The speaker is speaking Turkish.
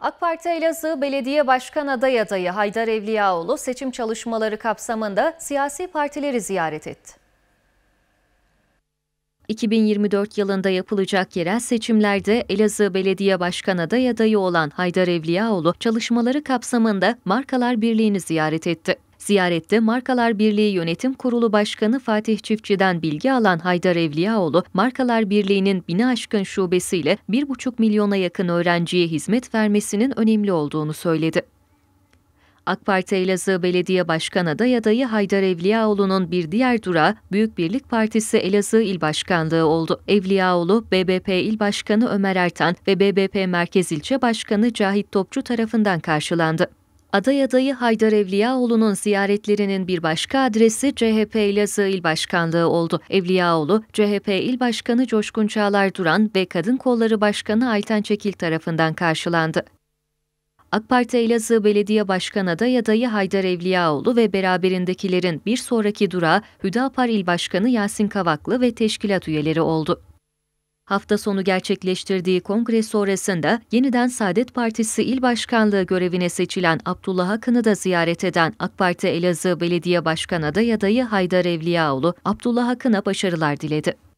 AK Parti Elazığ Belediye Başkan Aday Adayı Haydar Evliyaoğlu seçim çalışmaları kapsamında siyasi partileri ziyaret etti. 2024 yılında yapılacak yerel seçimlerde Elazığ Belediye Başkan Aday Adayı olan Haydar Evliyaoğlu çalışmaları kapsamında Markalar Birliği'ni ziyaret etti. Ziyarette Markalar Birliği Yönetim Kurulu Başkanı Fatih Çiftçi'den bilgi alan Haydar Evliyaoğlu, Markalar Birliği'nin bini aşkın şubesiyle 1,5 milyona yakın öğrenciye hizmet vermesinin önemli olduğunu söyledi. AK Parti Elazığ Belediye Başkan Aday adayı Haydar Evliyaoğlu'nun bir diğer durağı Büyük Birlik Partisi Elazığ İl Başkanlığı oldu. Evliyaoğlu, BBP İl Başkanı Ömer Ertan ve BBP Merkez İlçe Başkanı Cahit Topçu tarafından karşılandı aday adayı Haydar Evliyaoğlu'nun ziyaretlerinin bir başka adresi CHP Elazığ İl Başkanlığı oldu. Evliyaoğlu, CHP İl Başkanı Coşkun Çağlar Duran ve Kadın Kolları Başkanı Ayten Çekil tarafından karşılandı. AK Parti Elazığ Belediye Başkan Aday Adayı Haydar Evliyaoğlu ve beraberindekilerin bir sonraki durağı Hüdapar İl Başkanı Yasin Kavaklı ve teşkilat üyeleri oldu hafta sonu gerçekleştirdiği kongre sonrasında yeniden Saadet Partisi İl Başkanlığı görevine seçilen Abdullah Akın'ı da ziyaret eden AK Parti Elazığ Belediye Başkan Adayı adayı Haydar Evliyaoğlu, Abdullah Akın'a başarılar diledi.